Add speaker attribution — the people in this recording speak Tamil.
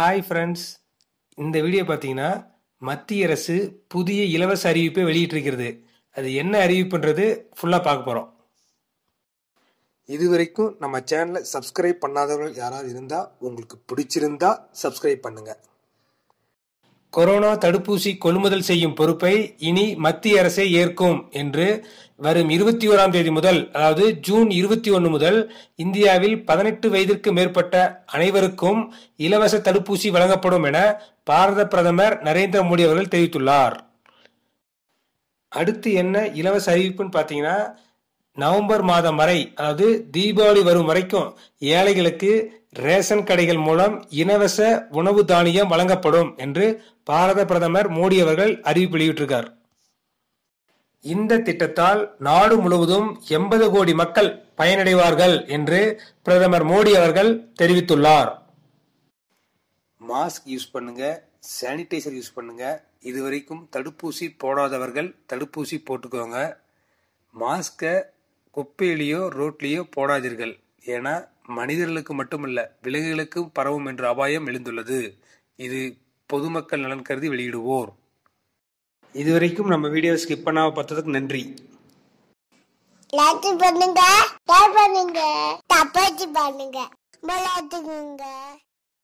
Speaker 1: ஹாய் ஃப்ரெண்ட்ஸ் இந்த வீடியோ பார்த்தீங்கன்னா மத்திய அரசு புதிய இலவச அறிவிப்பை வெளியிட்டிருக்கிறது அது என்ன அறிவிப்புன்றது ஃபுல்லாக பார்க்க போகிறோம் இது வரைக்கும் நம்ம சேனலை சப்ஸ்கிரைப் பண்ணாதவர்கள் யாராவது இருந்தால் உங்களுக்கு பிடிச்சிருந்தா சப்ஸ்கிரைப் பண்ணுங்கள் கொரோனா தடுப்பூசி கொள்முதல் செய்யும் பொறுப்பை இனி மத்திய அரசே ஏற்கும் என்று வரும் இருபத்தி ஓராம் தேதி முதல் அதாவது ஜூன் இருபத்தி ஒன்று முதல் இந்தியாவில் பதினெட்டு வயதிற்கு மேற்பட்ட அனைவருக்கும் இலவச தடுப்பூசி வழங்கப்படும் என பாரத பிரதமர் நரேந்திர மோடி அவர்கள் தெரிவித்துள்ளார் அடுத்து என்ன இலவச அறிவிப்புன்னு பார்த்தீங்கன்னா நவம்பர் மாதம் வரை அதாவது தீபாவளி வரும் வரைக்கும் ஏழைகளுக்கு ரேஷன் கடைகள் மூலம் இலவச உணவு தானியம் வழங்கப்படும் என்று பாரத பிரதமர் மோடி அவர்கள் அறிவிப்பு வெளியிட்டிருக்கார் இந்த திட்டத்தால் நாடு முழுவதும் எண்பது கோடி மக்கள் பயனடைவார்கள் என்று பிரதமர் மோடி அவர்கள் தெரிவித்துள்ளார் மாஸ்க் யூஸ் பண்ணுங்க சானிடைசர் யூஸ் பண்ணுங்க இதுவரைக்கும் தடுப்பூசி போடாதவர்கள் தடுப்பூசி போட்டுக்கோங்க மாஸ்கை குப்பையிலையோ ரோட்லேயோ போடாதீர்கள் ஏன்னா மனிதர்களுக்கு மட்டுமல்ல விலங்குகளுக்கும் பரவும் என்ற அபாயம் எழுந்துள்ளது இது பொதுமக்கள் நலன் கருதி வெளியிடுவோர் இதுவரைக்கும் நம்ம வீடியோ ஸ்கிப் பண்ணாம பார்த்ததுக்கு நன்றி லைக் பண்ணுங்க ஷேர் பண்ணுங்க சப்ஸ்கிரைப் பண்ணுங்க